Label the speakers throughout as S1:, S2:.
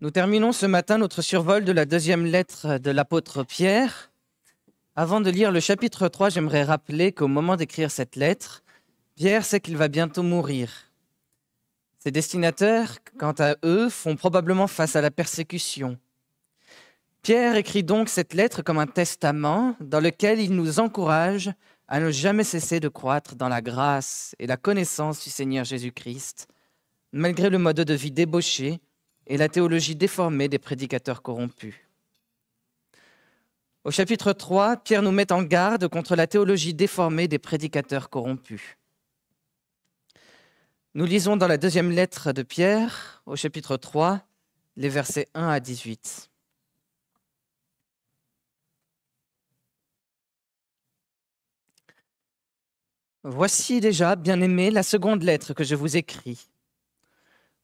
S1: Nous terminons ce matin notre survol de la deuxième lettre de l'apôtre Pierre. Avant de lire le chapitre 3, j'aimerais rappeler qu'au moment d'écrire cette lettre, Pierre sait qu'il va bientôt mourir. Ses destinataires, quant à eux, font probablement face à la persécution. Pierre écrit donc cette lettre comme un testament dans lequel il nous encourage à ne jamais cesser de croître dans la grâce et la connaissance du Seigneur Jésus-Christ, malgré le mode de vie débauché et la théologie déformée des prédicateurs corrompus. Au chapitre 3, Pierre nous met en garde contre la théologie déformée des prédicateurs corrompus. Nous lisons dans la deuxième lettre de Pierre, au chapitre 3, les versets 1 à 18. Voici déjà, bien-aimés, la seconde lettre que je vous écris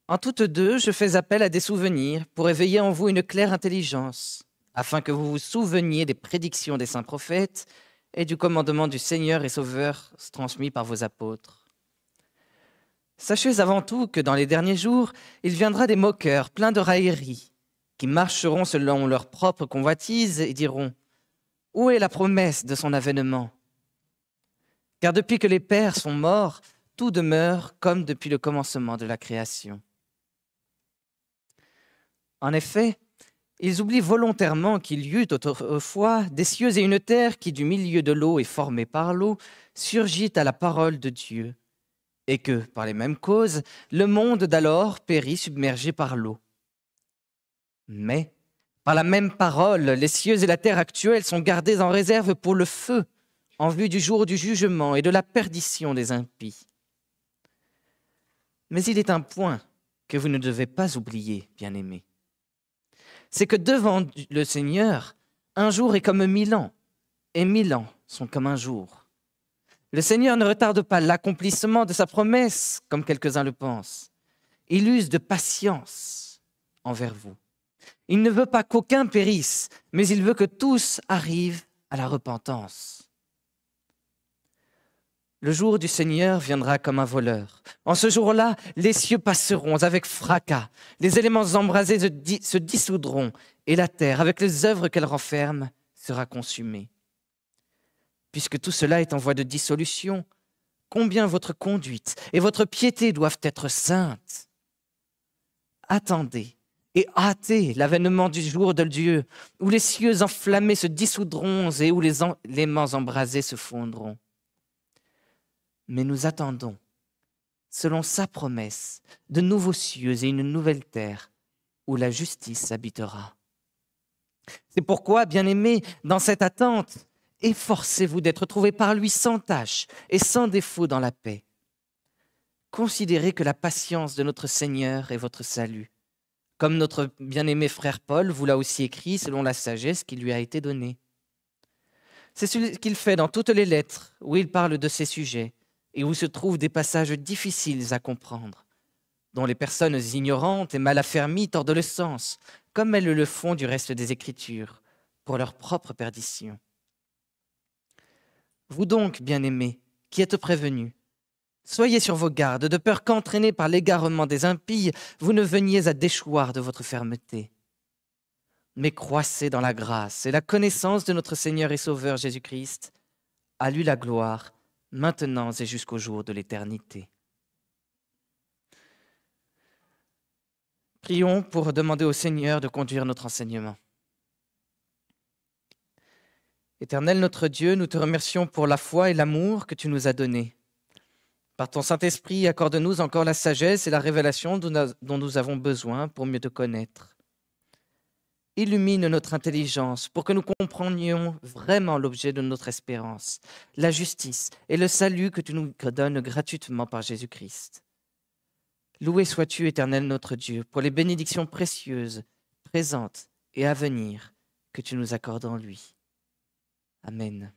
S1: en toutes deux, je fais appel à des souvenirs pour éveiller en vous une claire intelligence, afin que vous vous souveniez des prédictions des saints prophètes et du commandement du Seigneur et Sauveur transmis par vos apôtres. Sachez avant tout que dans les derniers jours, il viendra des moqueurs pleins de railleries, qui marcheront selon leur propre convoitise et diront Où est la promesse de son avènement Car depuis que les pères sont morts, tout demeure comme depuis le commencement de la création. En effet, ils oublient volontairement qu'il y eut autrefois des cieux et une terre qui, du milieu de l'eau et formée par l'eau, surgit à la parole de Dieu, et que, par les mêmes causes, le monde d'alors périt submergé par l'eau. Mais, par la même parole, les cieux et la terre actuelles sont gardés en réserve pour le feu, en vue du jour du jugement et de la perdition des impies. Mais il est un point que vous ne devez pas oublier, bien-aimés c'est que devant le Seigneur, un jour est comme mille ans, et mille ans sont comme un jour. Le Seigneur ne retarde pas l'accomplissement de sa promesse, comme quelques-uns le pensent. Il use de patience envers vous. Il ne veut pas qu'aucun périsse, mais il veut que tous arrivent à la repentance. Le jour du Seigneur viendra comme un voleur. En ce jour-là, les cieux passeront avec fracas, les éléments embrasés se, dissoudront, et la terre, avec les œuvres qu'elle renferme, sera consumée. Puisque tout cela est en voie de dissolution, combien votre conduite et votre piété doivent être saintes. Attendez et hâtez l'avènement du jour de Dieu, où les cieux enflammés se dissoudront et où les éléments embrasés se fondront mais nous attendons, selon sa promesse, de nouveaux cieux et une nouvelle terre où la justice habitera. C'est pourquoi, bien-aimés, dans cette attente, efforcez-vous d'être trouvés par lui sans tâche et sans défaut dans la paix. Considérez que la patience de notre Seigneur est votre salut, comme notre bien-aimé frère Paul vous l'a aussi écrit selon la sagesse qui lui a été donnée. C'est ce qu'il fait dans toutes les lettres où il parle de ces sujets, et où se trouvent des passages difficiles à comprendre, dont les personnes ignorantes et mal affermies tordent le sens, comme elles le font du reste des Écritures, pour leur propre perdition. Vous donc, bien-aimés, qui êtes prévenus, soyez sur vos gardes, de peur qu'entraînés par l'égarement des impies, vous ne veniez à déchoir de votre fermeté. Mais croissez dans la grâce et la connaissance de notre Seigneur et Sauveur Jésus-Christ. À lui la gloire maintenant et jusqu'au jour de l'éternité. Prions pour demander au Seigneur de conduire notre enseignement. Éternel notre Dieu, nous te remercions pour la foi et l'amour que tu nous as donnés. Par ton Saint-Esprit, accorde-nous encore la sagesse et la révélation dont nous avons besoin pour mieux te connaître illumine notre intelligence pour que nous comprenions vraiment l'objet de notre espérance, la justice et le salut que tu nous donnes gratuitement par Jésus-Christ. Loué sois-tu, éternel notre Dieu, pour les bénédictions précieuses, présentes et à venir que tu nous accordes en lui. Amen.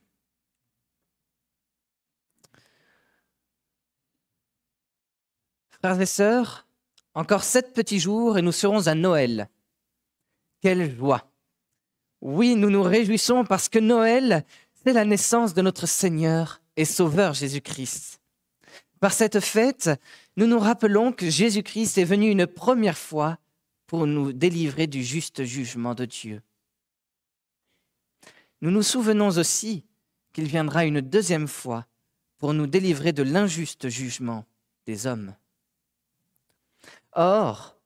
S1: Frères et sœurs, encore sept petits jours et nous serons à Noël. Quelle joie Oui, nous nous réjouissons parce que Noël, c'est la naissance de notre Seigneur et Sauveur Jésus-Christ. Par cette fête, nous nous rappelons que Jésus-Christ est venu une première fois pour nous délivrer du juste jugement de Dieu. Nous nous souvenons aussi qu'il viendra une deuxième fois pour nous délivrer de l'injuste jugement des hommes. Or,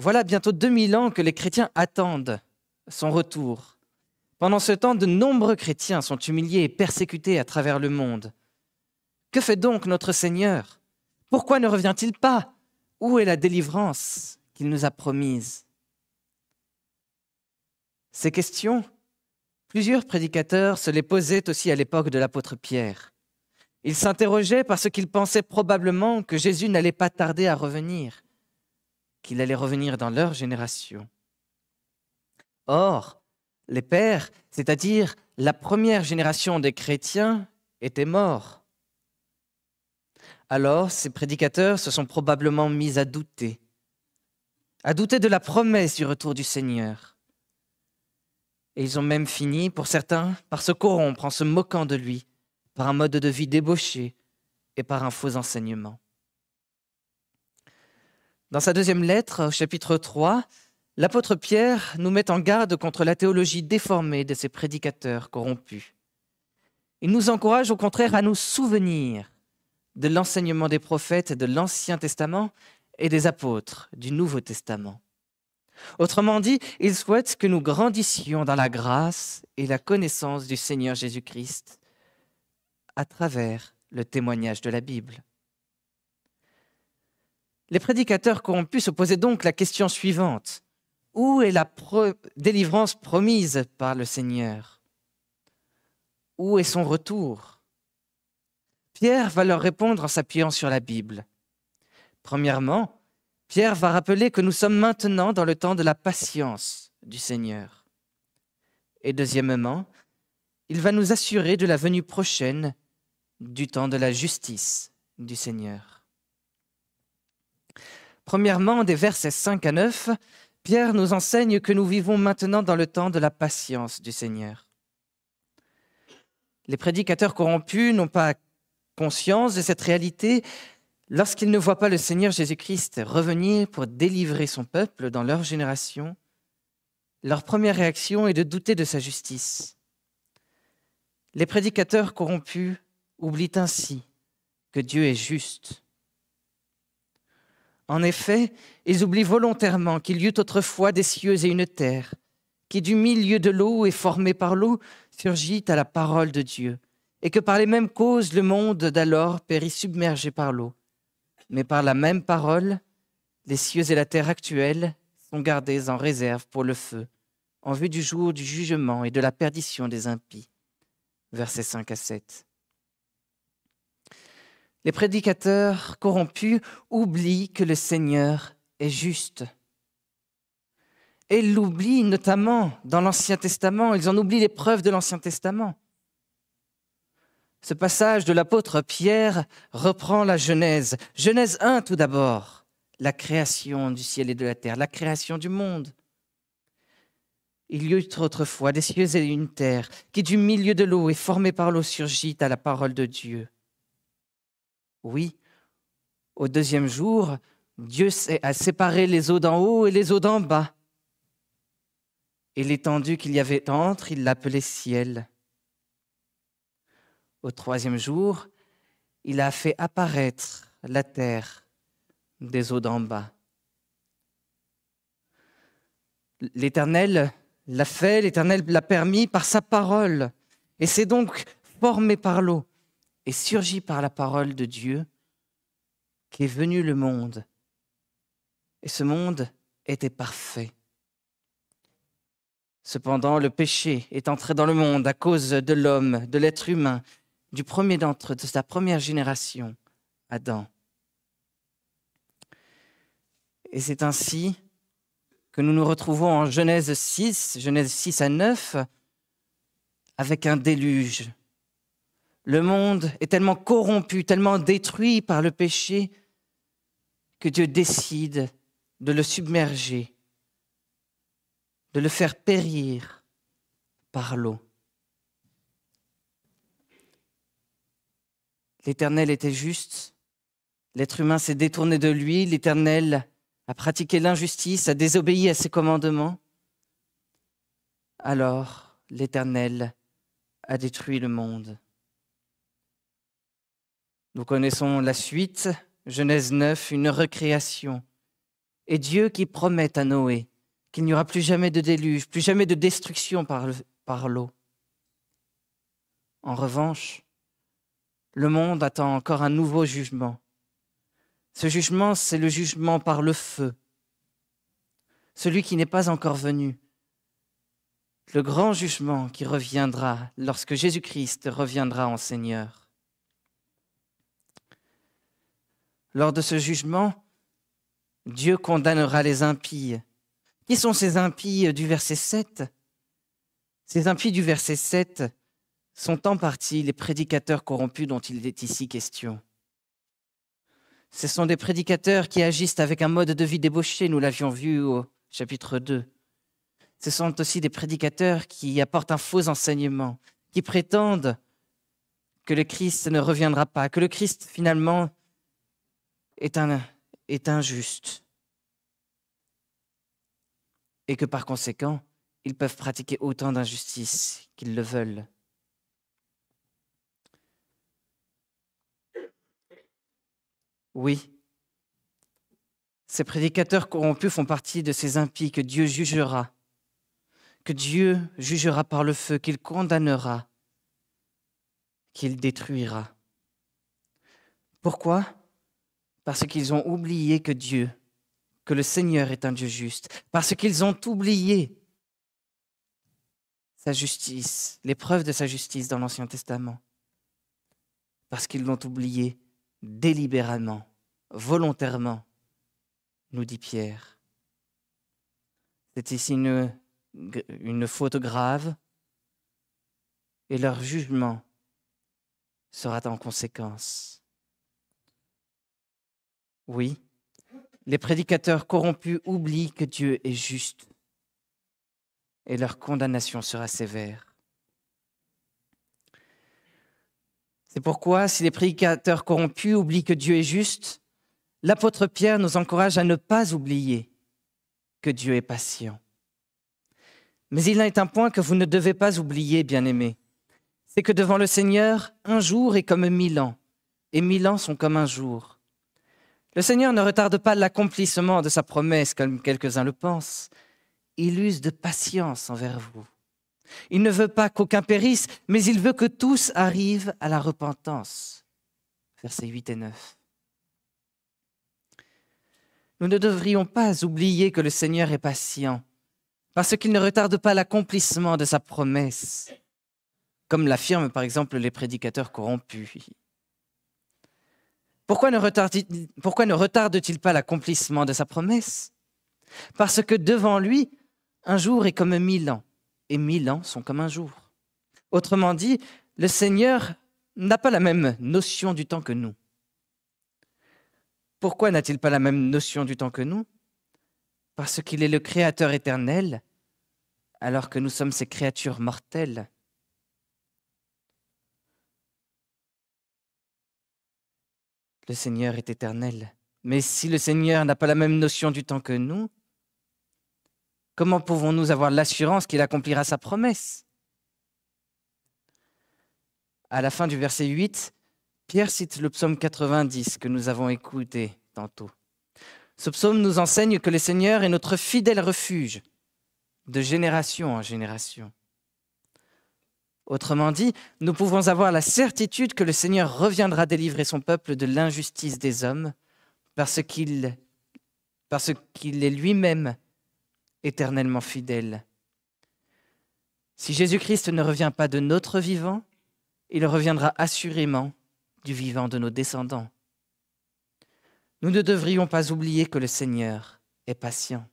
S1: voilà bientôt 2000 ans que les chrétiens attendent son retour. Pendant ce temps, de nombreux chrétiens sont humiliés et persécutés à travers le monde. Que fait donc notre Seigneur Pourquoi ne revient-il pas Où est la délivrance qu'il nous a promise Ces questions, plusieurs prédicateurs se les posaient aussi à l'époque de l'apôtre Pierre. Ils s'interrogeaient parce qu'ils pensaient probablement que Jésus n'allait pas tarder à revenir qu'il allait revenir dans leur génération. Or, les pères, c'est-à-dire la première génération des chrétiens, étaient morts. Alors, ces prédicateurs se sont probablement mis à douter, à douter de la promesse du retour du Seigneur. Et ils ont même fini, pour certains, par se corrompre en se moquant de lui, par un mode de vie débauché et par un faux enseignement. Dans sa deuxième lettre, au chapitre 3, l'apôtre Pierre nous met en garde contre la théologie déformée de ses prédicateurs corrompus. Il nous encourage au contraire à nous souvenir de l'enseignement des prophètes de l'Ancien Testament et des apôtres du Nouveau Testament. Autrement dit, il souhaite que nous grandissions dans la grâce et la connaissance du Seigneur Jésus-Christ à travers le témoignage de la Bible. Les prédicateurs corrompus se posaient donc la question suivante. Où est la délivrance promise par le Seigneur Où est son retour Pierre va leur répondre en s'appuyant sur la Bible. Premièrement, Pierre va rappeler que nous sommes maintenant dans le temps de la patience du Seigneur. Et deuxièmement, il va nous assurer de la venue prochaine du temps de la justice du Seigneur. Premièrement, des versets 5 à 9, Pierre nous enseigne que nous vivons maintenant dans le temps de la patience du Seigneur. Les prédicateurs corrompus n'ont pas conscience de cette réalité lorsqu'ils ne voient pas le Seigneur Jésus-Christ revenir pour délivrer son peuple dans leur génération. Leur première réaction est de douter de sa justice. Les prédicateurs corrompus oublient ainsi que Dieu est juste en effet, ils oublient volontairement qu'il y eut autrefois des cieux et une terre, qui du milieu de l'eau et formée par l'eau surgit à la parole de Dieu, et que par les mêmes causes le monde d'alors périt submergé par l'eau. Mais par la même parole, les cieux et la terre actuels sont gardés en réserve pour le feu, en vue du jour du jugement et de la perdition des impies. Versets 5 à 7. Les prédicateurs corrompus oublient que le Seigneur est juste. Et ils l'oublient notamment dans l'Ancien Testament. Ils en oublient les preuves de l'Ancien Testament. Ce passage de l'apôtre Pierre reprend la Genèse. Genèse 1 tout d'abord, la création du ciel et de la terre, la création du monde. Il y eut autrefois des cieux et une terre qui du milieu de l'eau et formée par l'eau surgit à la parole de Dieu. Oui. Au deuxième jour, Dieu a séparé les eaux d'en haut et les eaux d'en bas. Et l'étendue qu'il y avait entre, il l'appelait ciel. Au troisième jour, il a fait apparaître la terre des eaux d'en bas. L'Éternel l'a fait, l'Éternel l'a permis par sa parole, et c'est donc formé par l'eau et surgit par la parole de Dieu, qu'est venu le monde. Et ce monde était parfait. Cependant, le péché est entré dans le monde à cause de l'homme, de l'être humain, du premier d'entre de sa première génération, Adam. Et c'est ainsi que nous nous retrouvons en Genèse 6, Genèse 6 à 9, avec un déluge, le monde est tellement corrompu, tellement détruit par le péché, que Dieu décide de le submerger, de le faire périr par l'eau. L'Éternel était juste, l'être humain s'est détourné de lui, l'Éternel a pratiqué l'injustice, a désobéi à ses commandements. Alors l'Éternel a détruit le monde. Nous connaissons la suite, Genèse 9, une recréation. Et Dieu qui promet à Noé qu'il n'y aura plus jamais de déluge, plus jamais de destruction par, l'eau. en revanche, le monde attend encore un nouveau jugement. Ce jugement, c'est le jugement par le feu, celui qui n'est pas encore venu, le grand jugement qui reviendra lorsque Jésus-Christ reviendra en Seigneur. lors de ce jugement, Dieu condamnera les impies. Qui sont ces impies du verset 7 Ces impies du verset 7 sont en partie les prédicateurs corrompus dont il est ici question. Ce sont des prédicateurs qui agissent avec un mode de vie débauché, nous l'avions vu au chapitre 2. Ce sont aussi des prédicateurs qui apportent un faux enseignement, qui prétendent que le Christ ne reviendra pas, que le Christ finalement est, est injuste et que par conséquent, ils peuvent pratiquer autant d'injustice qu'ils le veulent. Oui, ces prédicateurs corrompus font partie de ces impies que Dieu jugera, que Dieu jugera par le feu, qu'il condamnera, qu'il détruira. Pourquoi parce qu'ils ont oublié que Dieu, que le Seigneur est un Dieu juste, parce qu'ils ont oublié sa justice, l'épreuve de sa justice dans l'Ancien Testament, parce qu'ils l'ont oublié délibérément, volontairement, nous dit Pierre. C'est ici une faute grave et leur jugement sera en conséquence. Oui, les prédicateurs corrompus oublient que Dieu est juste et leur condamnation sera sévère. C'est pourquoi, si les prédicateurs corrompus oublient que Dieu est juste, l'apôtre Pierre nous encourage à ne pas oublier que Dieu est patient. Mais il est un point que vous ne devez pas oublier, bien-aimés. C'est que devant le Seigneur, un jour est comme mille ans, et mille ans sont comme un jour. Le Seigneur ne retarde pas l'accomplissement de sa promesse comme quelques-uns le pensent. Il use de patience envers vous. Il ne veut pas qu'aucun périsse, mais il veut que tous arrivent à la repentance. Versets 8 et 9. Nous ne devrions pas oublier que le Seigneur est patient, parce qu'il ne retarde pas l'accomplissement de sa promesse, comme l'affirment par exemple les prédicateurs corrompus. Pourquoi ne retarde-t-il pas l'accomplissement de sa promesse Parce que devant lui, un jour est comme mille ans, et mille ans sont comme un jour. Autrement dit, le Seigneur n'a pas la même notion du temps que nous. Pourquoi n'a-t-il pas la même notion du temps que nous Parce qu'il est le Créateur éternel, alors que nous sommes ses créatures mortelles Le Seigneur est éternel. Mais si le Seigneur n'a pas la même notion du temps que nous, comment pouvons-nous avoir l'assurance qu'il accomplira sa promesse À la fin du verset 8, Pierre cite le psaume 90 que nous avons écouté tantôt. Ce psaume nous enseigne que le Seigneur est notre fidèle refuge de génération en génération. Autrement dit, nous pouvons avoir la certitude que le Seigneur reviendra délivrer son peuple de l'injustice des hommes parce qu'il est lui-même éternellement fidèle. Si Jésus-Christ ne revient pas de notre vivant, il reviendra assurément du vivant de nos descendants. Nous ne devrions pas oublier que le Seigneur est patient.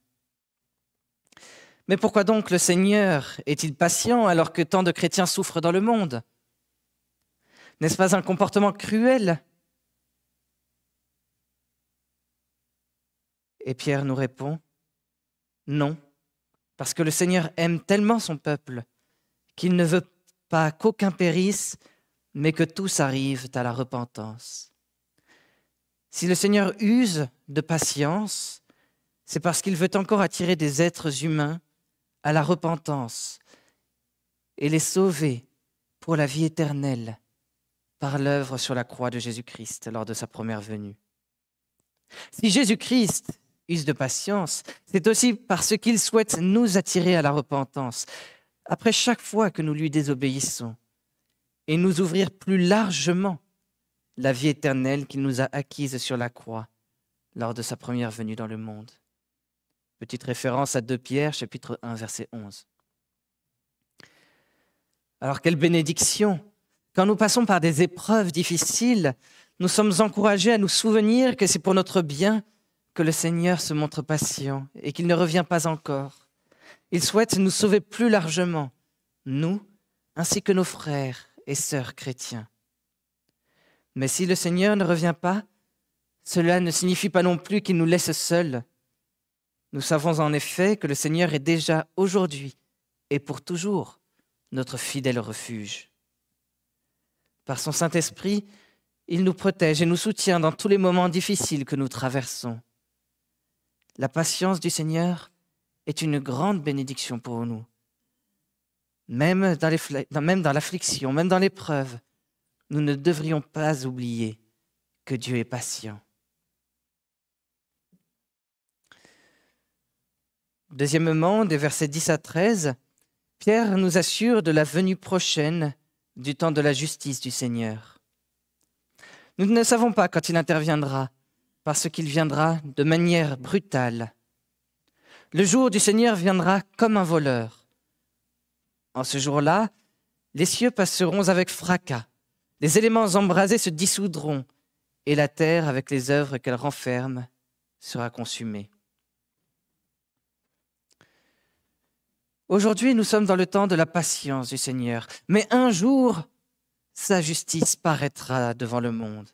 S1: Mais pourquoi donc le Seigneur est-il patient alors que tant de chrétiens souffrent dans le monde N'est-ce pas un comportement cruel Et Pierre nous répond, non, parce que le Seigneur aime tellement son peuple qu'il ne veut pas qu'aucun périsse, mais que tous arrivent à la repentance. Si le Seigneur use de patience, c'est parce qu'il veut encore attirer des êtres humains à la repentance et les sauver pour la vie éternelle par l'œuvre sur la croix de Jésus-Christ lors de sa première venue. Si Jésus-Christ use de patience, c'est aussi parce qu'il souhaite nous attirer à la repentance après chaque fois que nous lui désobéissons et nous ouvrir plus largement la vie éternelle qu'il nous a acquise sur la croix lors de sa première venue dans le monde. Petite référence à 2 Pierre, chapitre 1, verset 11. Alors quelle bénédiction Quand nous passons par des épreuves difficiles, nous sommes encouragés à nous souvenir que c'est pour notre bien que le Seigneur se montre patient et qu'il ne revient pas encore. Il souhaite nous sauver plus largement, nous ainsi que nos frères et sœurs chrétiens. Mais si le Seigneur ne revient pas, cela ne signifie pas non plus qu'il nous laisse seuls. Nous savons en effet que le Seigneur est déjà aujourd'hui et pour toujours notre fidèle refuge. Par son Saint-Esprit, il nous protège et nous soutient dans tous les moments difficiles que nous traversons. La patience du Seigneur est une grande bénédiction pour nous. Même dans, même dans l'affliction, même dans l'épreuve, nous ne devrions pas oublier que Dieu est patient. Deuxièmement, des versets 10 à 13, Pierre nous assure de la venue prochaine du temps de la justice du Seigneur. Nous ne savons pas quand il interviendra, parce qu'il viendra de manière brutale. Le jour du Seigneur viendra comme un voleur. En ce jour-là, les cieux passeront avec fracas, les éléments embrasés se dissoudront, et la terre, avec les œuvres qu'elle renferme, sera consumée. Aujourd'hui, nous sommes dans le temps de la patience du Seigneur, mais un jour, sa justice paraîtra devant le monde.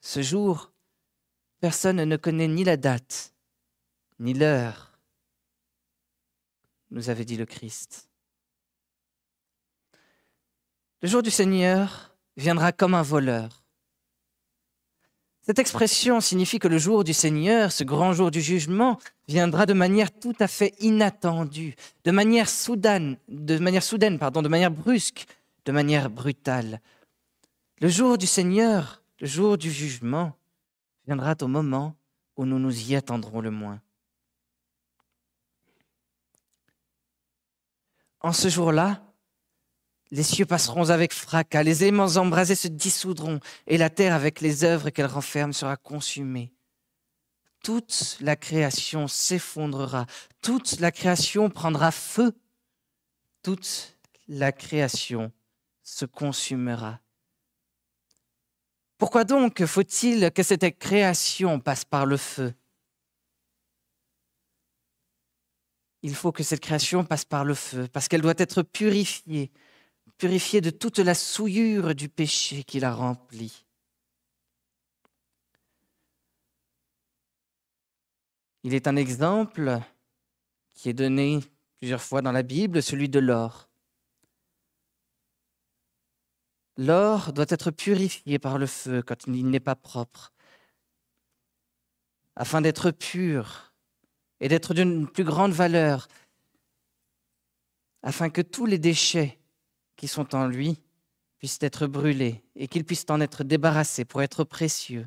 S1: Ce jour, personne ne connaît ni la date, ni l'heure, nous avait dit le Christ. Le jour du Seigneur viendra comme un voleur. Cette expression signifie que le jour du Seigneur, ce grand jour du jugement, viendra de manière tout à fait inattendue, de manière soudaine, de manière soudaine, pardon, de manière brusque, de manière brutale. Le jour du Seigneur, le jour du jugement, viendra au moment où nous nous y attendrons le moins. En ce jour-là, les cieux passeront avec fracas, les éléments embrasés se dissoudront, et la terre avec les œuvres qu'elle renferme sera consumée. Toute la création s'effondrera, toute la création prendra feu, toute la création se consumera. Pourquoi donc faut-il que cette création passe par le feu Il faut que cette création passe par le feu, parce qu'elle doit être purifiée, Purifié de toute la souillure du péché qui la rempli. Il est un exemple qui est donné plusieurs fois dans la Bible, celui de l'or. L'or doit être purifié par le feu quand il n'est pas propre, afin d'être pur et d'être d'une plus grande valeur, afin que tous les déchets qui sont en lui puissent être brûlés et qu'ils puissent en être débarrassés pour être précieux.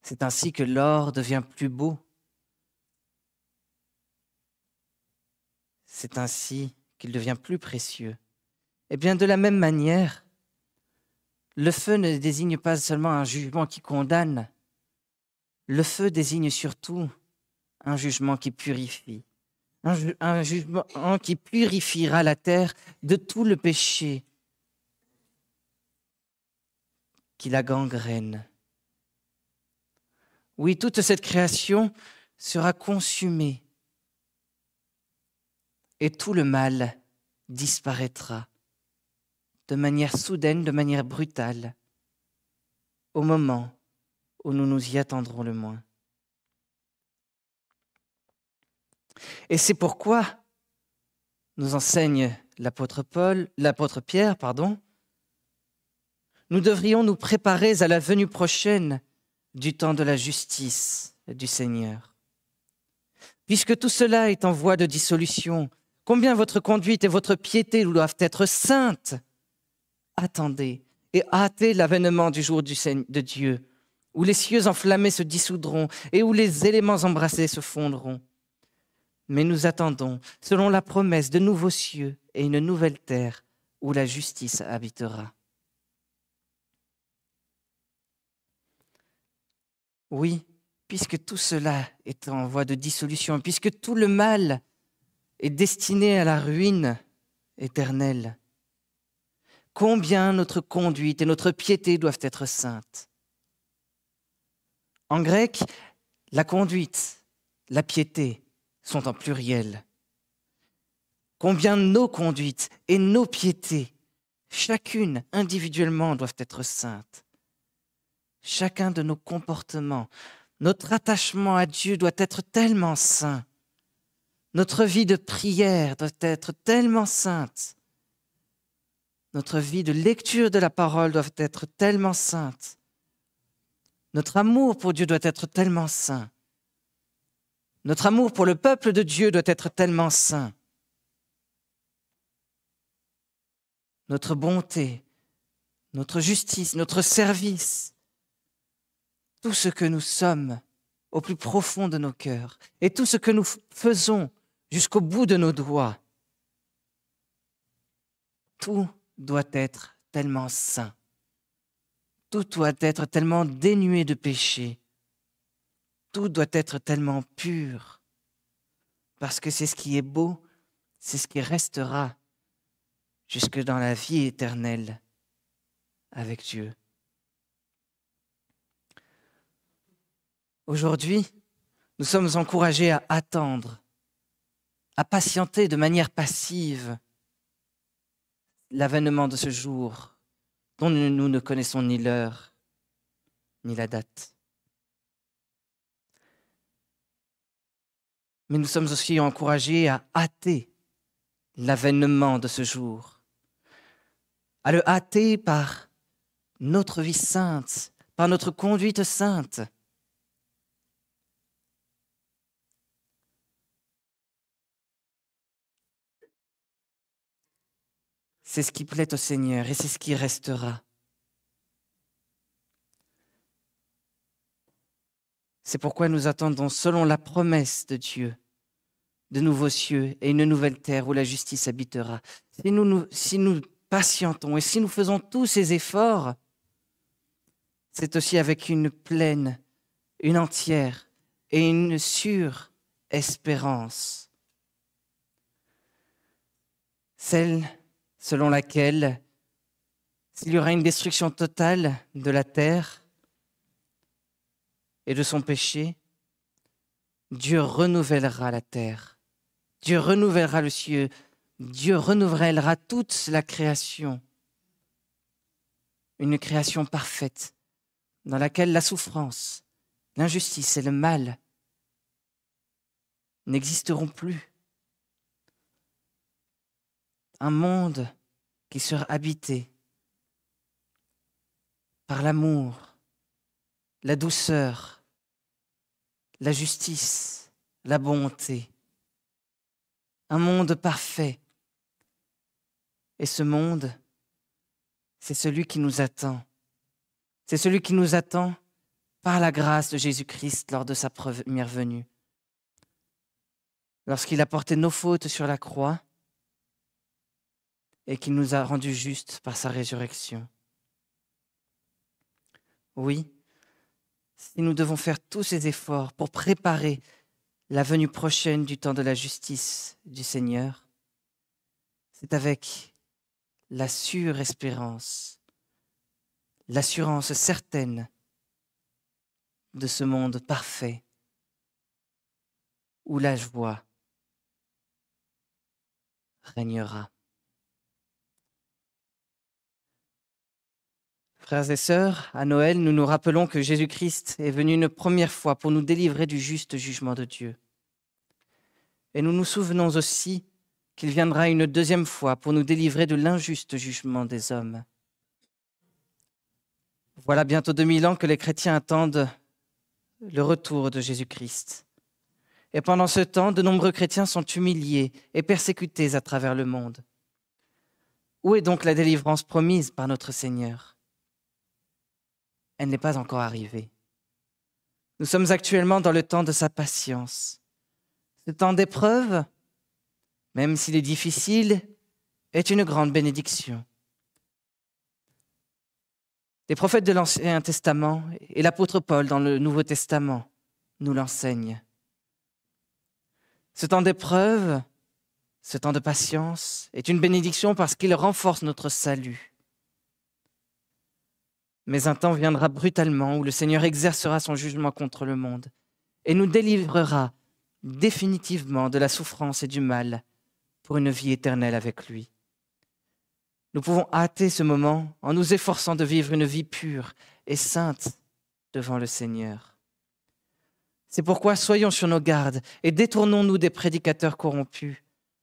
S1: C'est ainsi que l'or devient plus beau. C'est ainsi qu'il devient plus précieux. Et eh bien de la même manière, le feu ne désigne pas seulement un jugement qui condamne, le feu désigne surtout un jugement qui purifie, un, jugement qui purifiera la terre de tout le péché qui la gangrène. Oui, toute cette création sera consumée et tout le mal disparaîtra de manière soudaine, de manière brutale, au moment où nous nous y attendrons le moins. Et c'est pourquoi nous enseigne l'apôtre Paul, l'apôtre Pierre, pardon, nous devrions nous préparer à la venue prochaine du temps de la justice du Seigneur. Puisque tout cela est en voie de dissolution, combien votre conduite et votre piété doivent être saintes, attendez et hâtez l'avènement du jour de Dieu, où les cieux enflammés se dissoudront et où les éléments embrassés se fondront mais nous attendons, selon la promesse, de nouveaux cieux et une nouvelle terre où la justice habitera. Oui, puisque tout cela est en voie de dissolution, puisque tout le mal est destiné à la ruine éternelle, combien notre conduite et notre piété doivent être saintes. En grec, la conduite, la piété, sont en pluriel. Combien nos conduites et nos piétés, chacune individuellement, doivent être saintes. Chacun de nos comportements, notre attachement à Dieu doit être tellement saint. Notre vie de prière doit être tellement sainte. Notre vie de lecture de la parole doit être tellement sainte. Notre amour pour Dieu doit être tellement saint. Notre amour pour le peuple de Dieu doit être tellement saint. Notre bonté, notre justice, notre service, tout ce que nous sommes au plus profond de nos cœurs et tout ce que nous faisons jusqu'au bout de nos doigts, tout doit être tellement sain. tout doit être tellement dénué de péché tout doit être tellement pur, parce que c'est ce qui est beau, c'est ce qui restera jusque dans la vie éternelle avec Dieu. Aujourd'hui, nous sommes encouragés à attendre, à patienter de manière passive l'avènement de ce jour dont nous ne connaissons ni l'heure ni la date. mais nous sommes aussi encouragés à hâter l'avènement de ce jour, à le hâter par notre vie sainte, par notre conduite sainte. C'est ce qui plaît au Seigneur et c'est ce qui restera. C'est pourquoi nous attendons, selon la promesse de Dieu, de nouveaux cieux et une nouvelle terre où la justice habitera. Si nous, patientons et si nous faisons tous ces efforts, c'est aussi avec une pleine, une entière et une sûre espérance. Celle selon laquelle s'il y aura une destruction totale de la terre, et de son péché, Dieu renouvellera la terre, Dieu renouvellera le ciel, Dieu renouvellera toute la création, une création parfaite dans laquelle la souffrance, l'injustice et le mal n'existeront plus. Un monde qui sera habité par l'amour, la douceur, la justice, la bonté, un monde parfait. Et ce monde, c'est celui qui nous attend. C'est celui qui nous attend par la grâce de Jésus-Christ lors de sa première venue. Lorsqu'il a porté nos fautes sur la croix et qu'il nous a rendus justes par sa résurrection. Oui, si nous devons faire tous ces efforts pour préparer la venue prochaine du temps de la justice du Seigneur, c'est avec la espérance, l'assurance certaine de ce monde parfait où la joie régnera. Frères et sœurs, à Noël, nous nous rappelons que Jésus-Christ est venu une première fois pour nous délivrer du juste jugement de Dieu. Et nous nous souvenons aussi qu'il viendra une deuxième fois pour nous délivrer de l'injuste jugement des hommes. Voilà bientôt 2000 ans que les chrétiens attendent le retour de Jésus-Christ. Et pendant ce temps, de nombreux chrétiens sont humiliés et persécutés à travers le monde. Où est donc la délivrance promise par notre Seigneur elle n'est pas encore arrivée. Nous sommes actuellement dans le temps de sa patience. Ce temps d'épreuve, même s'il est difficile, est une grande bénédiction. Les prophètes de l'Ancien Testament et l'apôtre Paul dans le Nouveau Testament nous l'enseignent. Ce temps d'épreuve, ce temps de patience est une bénédiction parce qu'il renforce notre salut. Mais un temps viendra brutalement où le Seigneur exercera son jugement contre le monde et nous délivrera définitivement de la souffrance et du mal pour une vie éternelle avec lui. Nous pouvons hâter ce moment en nous efforçant de vivre une vie pure et sainte devant le Seigneur. C'est pourquoi soyons sur nos gardes et détournons-nous des prédicateurs corrompus,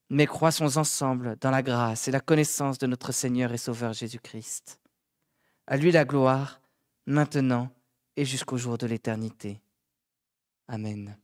S1: mais croissons ensemble dans la grâce et la connaissance de notre Seigneur et Sauveur Jésus-Christ. À lui la gloire, maintenant et jusqu'au jour de l'éternité. Amen.